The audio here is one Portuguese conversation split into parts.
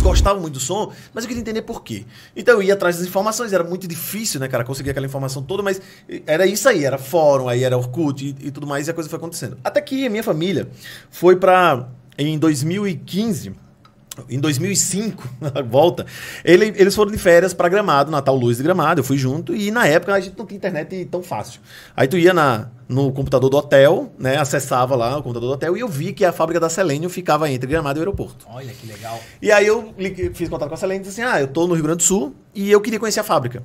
eles gostavam muito do som, mas eu queria entender por quê. Então eu ia atrás das informações, era muito difícil, né, cara, conseguir aquela informação toda, mas era isso aí, era fórum, aí era Orkut e, e tudo mais, e a coisa foi acontecendo. Até que a minha família foi para em 2015 em 2005, volta, ele, eles foram de férias para Gramado, Natal Luz de Gramado, eu fui junto e na época a gente não tinha internet tão fácil. Aí tu ia na, no computador do hotel, né, acessava lá o computador do hotel e eu vi que a fábrica da Selenium ficava entre Gramado e o aeroporto. Olha que legal. E aí eu fiz contato com a Selenium e disse assim, ah, eu tô no Rio Grande do Sul e eu queria conhecer a fábrica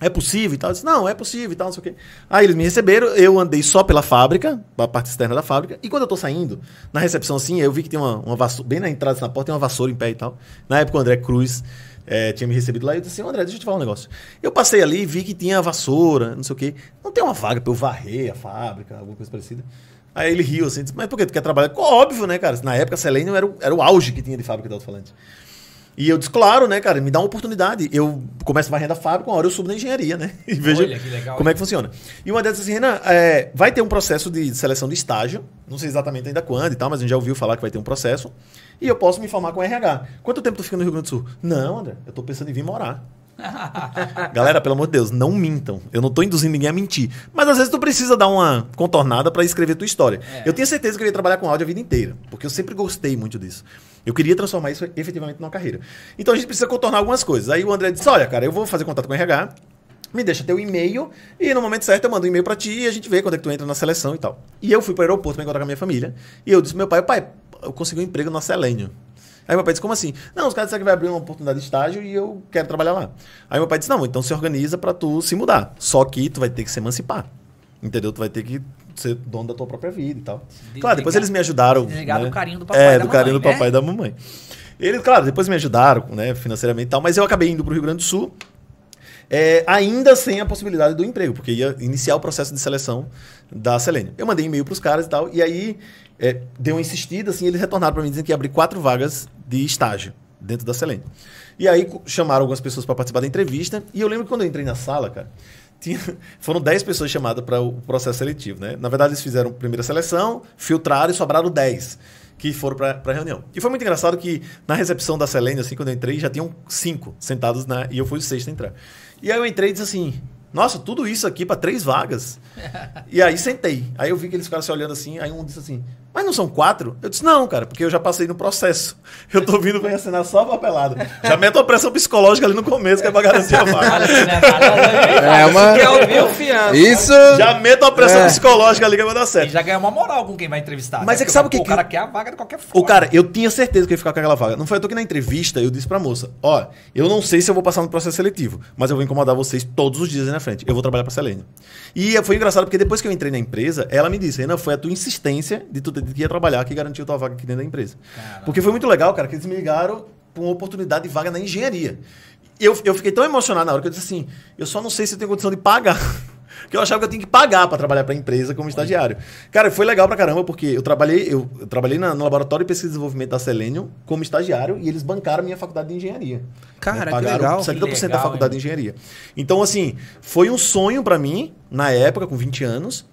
é possível e tal? Eu disse, não, é possível e tal, não sei o quê. Aí eles me receberam, eu andei só pela fábrica, a parte externa da fábrica, e quando eu tô saindo, na recepção assim, eu vi que tem uma, uma vassoura, bem na entrada da assim, na porta tem uma vassoura em pé e tal. Na época o André Cruz é, tinha me recebido lá e eu disse assim, André, deixa eu te falar um negócio. Eu passei ali e vi que tinha vassoura, não sei o quê. Não tem uma vaga pra eu varrer a fábrica, alguma coisa parecida. Aí ele riu assim, disse, mas por que tu quer trabalhar? Óbvio, né, cara? Na época a Selenium era o, era o auge que tinha de fábrica de alto-falante. E eu disse, claro, né, cara, me dá uma oportunidade. Eu começo a a fábrica, uma hora eu subo na engenharia, né? E vejo Olha, legal, como hein? é que funciona. E uma dessas assim, Renan, é, vai ter um processo de seleção de estágio, não sei exatamente ainda quando e tal, mas a gente já ouviu falar que vai ter um processo. E eu posso me formar com RH. Quanto tempo tu fica no Rio Grande do Sul? Não, André, eu tô pensando em vir morar. Galera, pelo amor de Deus, não mintam. Eu não tô induzindo ninguém a mentir. Mas às vezes tu precisa dar uma contornada para escrever tua história. É. Eu tenho certeza que eu ia trabalhar com áudio a vida inteira, porque eu sempre gostei muito disso. Eu queria transformar isso efetivamente numa carreira. Então a gente precisa contornar algumas coisas. Aí o André disse: "Olha, cara, eu vou fazer contato com o RH, me deixa teu e-mail e no momento certo eu mando um e-mail para ti e a gente vê quando é que tu entra na seleção e tal". E eu fui para o aeroporto para encontrar com a minha família, e eu disse: "Meu pai, pai, eu consegui um emprego na Selênio". Aí meu pai disse, como assim? Não, os caras disseram que vai abrir uma oportunidade de estágio e eu quero trabalhar lá. Aí meu pai disse, não, então se organiza para tu se mudar. Só que tu vai ter que se emancipar. Entendeu? Tu vai ter que ser dono da tua própria vida e tal. claro, depois eles me ajudaram. Desligar né? do carinho do papai é, e É, do mamãe, carinho do né? papai e da mamãe. Eles, claro, depois me ajudaram, né, financeiramente e tal, mas eu acabei indo pro Rio Grande do Sul. É, ainda sem a possibilidade do emprego, porque ia iniciar o processo de seleção da Selene. Eu mandei e-mail pros caras e tal, e aí é, deu uma insistida, assim, eles retornaram para mim dizendo que ia abrir quatro vagas de estágio dentro da Selene. E aí chamaram algumas pessoas para participar da entrevista. E eu lembro que quando eu entrei na sala, cara, tinha, foram 10 pessoas chamadas para o processo seletivo, né? Na verdade, eles fizeram a primeira seleção, filtraram e sobraram 10 que foram para a reunião. E foi muito engraçado que na recepção da Selene, assim, quando eu entrei, já tinham cinco sentados na, e eu fui o sexto a entrar. E aí eu entrei e disse assim: Nossa, tudo isso aqui para três vagas. e aí sentei. Aí eu vi que eles ficaram se olhando assim, aí um disse assim: mas não são quatro? Eu disse, não, cara, porque eu já passei no processo. Eu tô vindo pra assinar só a papelada. Já meto a pressão psicológica ali no começo, que é pra garantir a vaga. Assim, né? assim, né? É, uma... Isso... Já meto a pressão é. psicológica ali que vai dar certo. E já ganha uma moral com quem vai entrevistar. Mas né? é que sabe o que... O cara quer a vaga de qualquer forma. O cara, eu tinha certeza que ia ficar com aquela vaga. Não foi eu tô que na entrevista eu disse pra moça, ó, eu não sei se eu vou passar no processo seletivo, mas eu vou incomodar vocês todos os dias aí na frente. Eu vou trabalhar pra Selene. E foi engraçado porque depois que eu entrei na empresa, ela me disse, Renan, foi a tua insistência de tu ter que ia trabalhar, que garantiu tua vaga aqui dentro da empresa. Caramba. Porque foi muito legal, cara, que eles me ligaram com uma oportunidade de vaga na engenharia. Eu, eu fiquei tão emocionado na hora que eu disse assim: eu só não sei se eu tenho condição de pagar. Porque eu achava que eu tinha que pagar para trabalhar para a empresa como estagiário. Cara, foi legal para caramba, porque eu trabalhei, eu, eu trabalhei na, no Laboratório de Pesquisa e Desenvolvimento da Selenium como estagiário e eles bancaram minha faculdade de engenharia. Cara, né? Pagaram que legal. 70% que legal, da faculdade hein? de engenharia. Então, assim, foi um sonho para mim, na época, com 20 anos,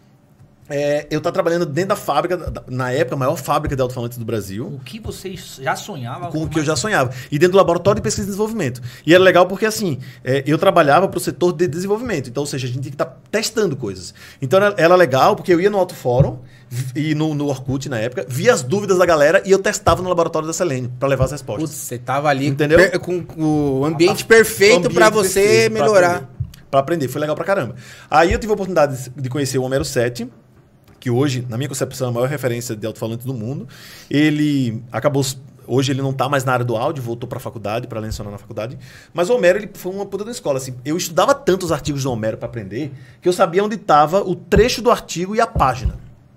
é, eu estava trabalhando dentro da fábrica, na época, a maior fábrica de alto-falantes do Brasil. O que você já sonhava? Com o que mais... eu já sonhava. E dentro do laboratório de pesquisa e desenvolvimento. E era legal porque, assim, é, eu trabalhava para o setor de desenvolvimento. Então, ou seja, a gente tinha que estar tá testando coisas. Então, era, era, legal porque eu ia no Alto Fórum e no, no Orkut, na época, via as dúvidas da galera e eu testava no laboratório da Selene para levar as respostas. Putz, você estava ali Entendeu? Per, com o ambiente a, perfeito para você perfeito, melhorar. para aprender. aprender. Foi legal para caramba. Aí eu tive a oportunidade de conhecer o Homero 7 que hoje, na minha concepção, é a maior referência de alto-falante do mundo. Ele acabou Hoje ele não está mais na área do áudio, voltou para a faculdade, para lecionar na faculdade. Mas o Homero, ele foi uma puta da escola. Assim, eu estudava tantos artigos do Homero para aprender, que eu sabia onde estava o trecho do artigo e a página.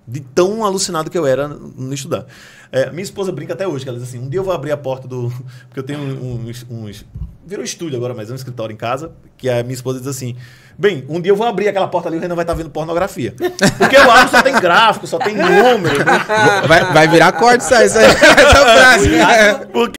De tão alucinado que eu era no estudar. É, minha esposa brinca até hoje, que ela diz assim: um dia eu vou abrir a porta do. Porque eu tenho uns. uns virou estúdio agora, mas é um escritório em casa, que a minha esposa diz assim. Bem, um dia eu vou abrir aquela porta ali e o Renan vai estar tá vendo pornografia. Porque eu abro, só tem gráfico, só tem número. Né? Vai, vai virar corte isso aí, essa é frase. Porque